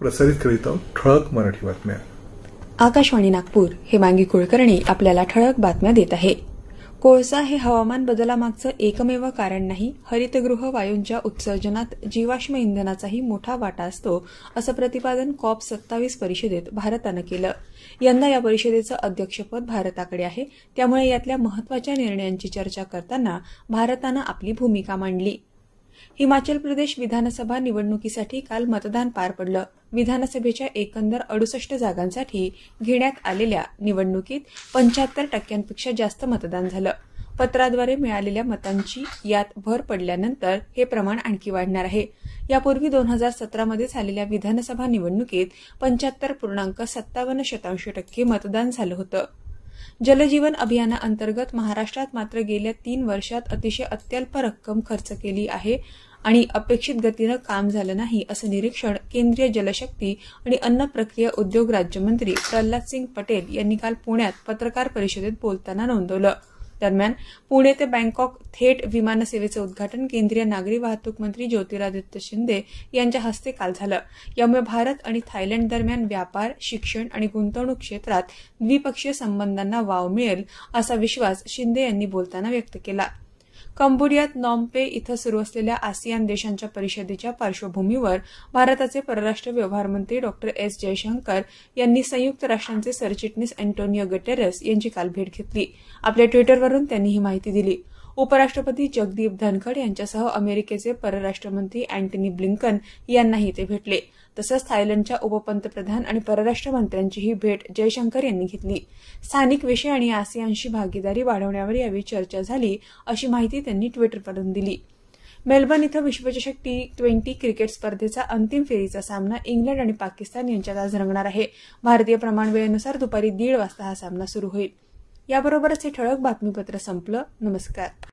प्रसारित करीत आहोत ठळक मराठी बातम्या आकाशवाणी नागपूर हे मांगी कुलकर्णी आपल्याला ठळक बातम्या देत आहे कोळसा हे हवामान बदलामागचं एकमेव कारण नाही हरितगृह वायूंच्या उत्सर्जनात जीवाश्म इंधनाचाही मोठा वाटा असतो असं प्रतिपादन कॉप सत्तावीस परिषदेत भारतानं केलं यंदा या परिषदेचं अध्यक्षपद भारताकडे आहे त्यामुळे यातल्या महत्वाच्या निर्णयांची चर्चा करताना भारतानं आपली भूमिका मांडली हिमाचल प्रदेश विधानसभा निवडणुकीसाठी काल मतदान पार पडलं विधानसभेच्या एकंदर अडुसष्ट जागांसाठी घेण्यात आलेल्या निवडणुकीत पंच्याहत्तर टक्क्यांपेक्षा जास्त मतदान झालं पत्राद्वारे मिळालेल्या मतांची यात भर पडल्यानंतर हे प्रमाण आणखी वाढणार आहे यापूर्वी दोन हजार सतरामध्ये झालेल्या विधानसभा निवडणुकीत पंच्याहत्तर पूर्णांक सत्तावन्न शतांश टक्के मतदान झालं होतं जलजीवन अभियानाअंतर्गत महाराष्ट्रात मात्र गेल्या तीन वर्षात अतिशय अत्यल्प रक्कम खर्च केली आहे आणि अपेक्षित गतीनं काम झालं नाही असं निरीक्षण केंद्रीय जलशक्ती आणि अन्न प्रक्रिया उद्योग राज्यमंत्री प्रल्हाद सिंग पटेल यांनी काल पुण्यात पत्रकार परिषदेत बोलताना नोंदवलं दरम्यान पुणे ते बँकॉक थेट विमानसेवेचं उद्घाटन केंद्रीय नागरी वाहतूक मंत्री ज्योतिरादित्य शिंदे यांच्या हस्ते काल झालं यामुळे भारत आणि थायलंड दरम्यान व्यापार शिक्षण आणि गुंतवणूक क्षेत्रात द्विपक्षीय संबंधांना वाव मिळेल असा विश्वास शिंदे यांनी बोलताना व्यक्त केला कंबोडियात नॉम्पे इथं सुरू असलेल्या आसियान देशांच्या परिषदेच्या पार्श्वभूमीवर भारताचे परराष्ट्र व्यवहार मंत्री डॉक्टर एस जयशंकर यांनी संयुक्त राष्ट्रांचे सरचिटणीस अँटोनियो गटेरस यांची काल भेट घेतली आपल्या ट्विटरवरून त्यांनी ही माहिती दिली उपराष्ट्रपती जगदीप धनखड यांच्यासह अमेरिकेचे परराष्ट्रमंत्री अँटनी ब्लिंकन यांनाही ते भेटले तसंच थायलंडच्या उपपंतप्रधान आणि परराष्ट्र मंत्र्यांचीही भेट जयशंकर यांनी घेतली स्थानिक विषय आणि आसियानशी भागीदारी वाढवण्यावर यावेळी चर्चा झाली अशी माहिती त्यांनी ट्विटरवरून दिली मेलबर्न इथं विश्वचषक टी ट्वेंटी क्रिकेट स्पर्धेचा अंतिम फेरीचा सामना इंग्लंड आणि पाकिस्तान यांच्यात आज रंगणार आहे भारतीय प्रमाणवेळेनुसार दुपारी दीड वाजता हा सामना सुरू होईल याबरोबरच हे ठळक बातमीपत्र संपलं नमस्कार